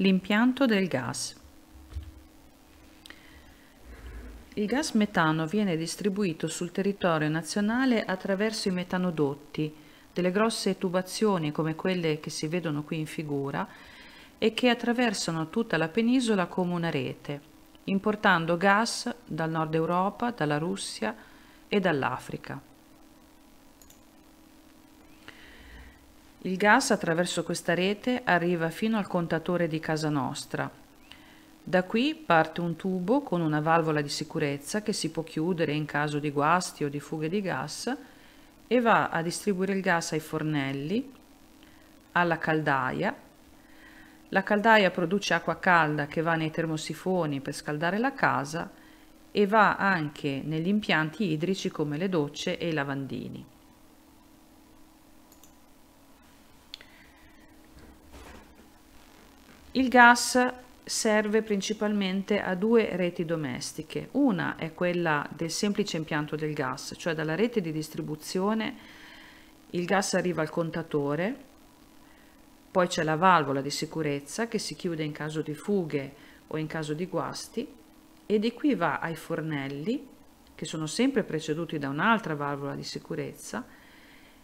L'impianto del gas. Il gas metano viene distribuito sul territorio nazionale attraverso i metanodotti, delle grosse tubazioni come quelle che si vedono qui in figura e che attraversano tutta la penisola come una rete, importando gas dal nord Europa, dalla Russia e dall'Africa. Il gas attraverso questa rete arriva fino al contatore di casa nostra. Da qui parte un tubo con una valvola di sicurezza che si può chiudere in caso di guasti o di fughe di gas e va a distribuire il gas ai fornelli, alla caldaia. La caldaia produce acqua calda che va nei termosifoni per scaldare la casa e va anche negli impianti idrici come le docce e i lavandini. Il gas serve principalmente a due reti domestiche. Una è quella del semplice impianto del gas, cioè dalla rete di distribuzione il gas arriva al contatore, poi c'è la valvola di sicurezza che si chiude in caso di fughe o in caso di guasti e di qui va ai fornelli che sono sempre preceduti da un'altra valvola di sicurezza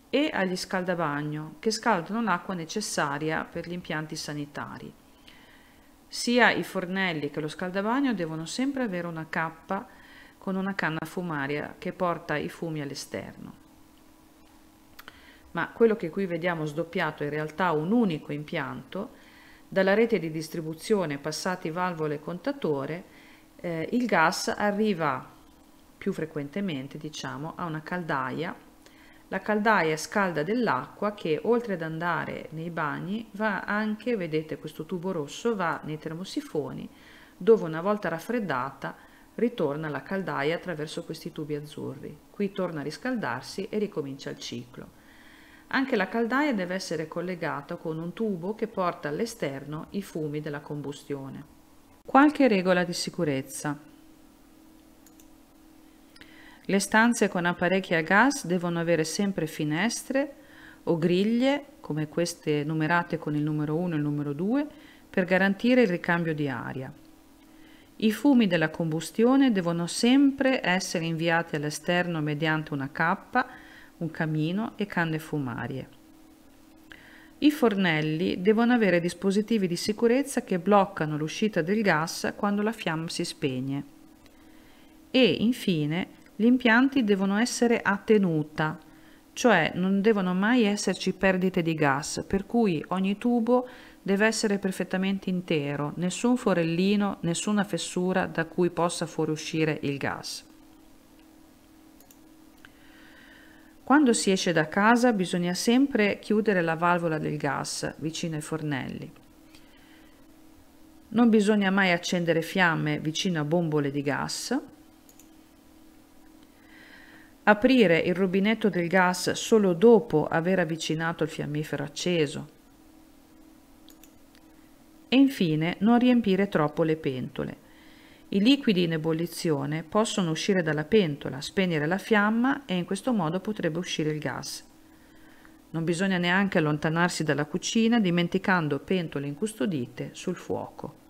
e agli scaldabagno che scaldano l'acqua necessaria per gli impianti sanitari. Sia i fornelli che lo scaldabagno devono sempre avere una cappa con una canna fumaria che porta i fumi all'esterno. Ma quello che qui vediamo sdoppiato è in realtà un unico impianto, dalla rete di distribuzione passati valvole e contatore, eh, il gas arriva più frequentemente diciamo, a una caldaia la caldaia scalda dell'acqua che oltre ad andare nei bagni va anche, vedete questo tubo rosso, va nei termosifoni dove una volta raffreddata ritorna la caldaia attraverso questi tubi azzurri. Qui torna a riscaldarsi e ricomincia il ciclo. Anche la caldaia deve essere collegata con un tubo che porta all'esterno i fumi della combustione. Qualche regola di sicurezza. Le stanze con apparecchi a gas devono avere sempre finestre o griglie, come queste numerate con il numero 1 e il numero 2, per garantire il ricambio di aria. I fumi della combustione devono sempre essere inviati all'esterno mediante una cappa, un camino e canne fumarie. I fornelli devono avere dispositivi di sicurezza che bloccano l'uscita del gas quando la fiamma si spegne. E infine gli impianti devono essere a tenuta, cioè non devono mai esserci perdite di gas, per cui ogni tubo deve essere perfettamente intero, nessun forellino, nessuna fessura da cui possa fuoriuscire il gas. Quando si esce da casa bisogna sempre chiudere la valvola del gas vicino ai fornelli. Non bisogna mai accendere fiamme vicino a bombole di gas aprire il rubinetto del gas solo dopo aver avvicinato il fiammifero acceso e infine non riempire troppo le pentole. I liquidi in ebollizione possono uscire dalla pentola, spegnere la fiamma e in questo modo potrebbe uscire il gas. Non bisogna neanche allontanarsi dalla cucina dimenticando pentole incustodite sul fuoco.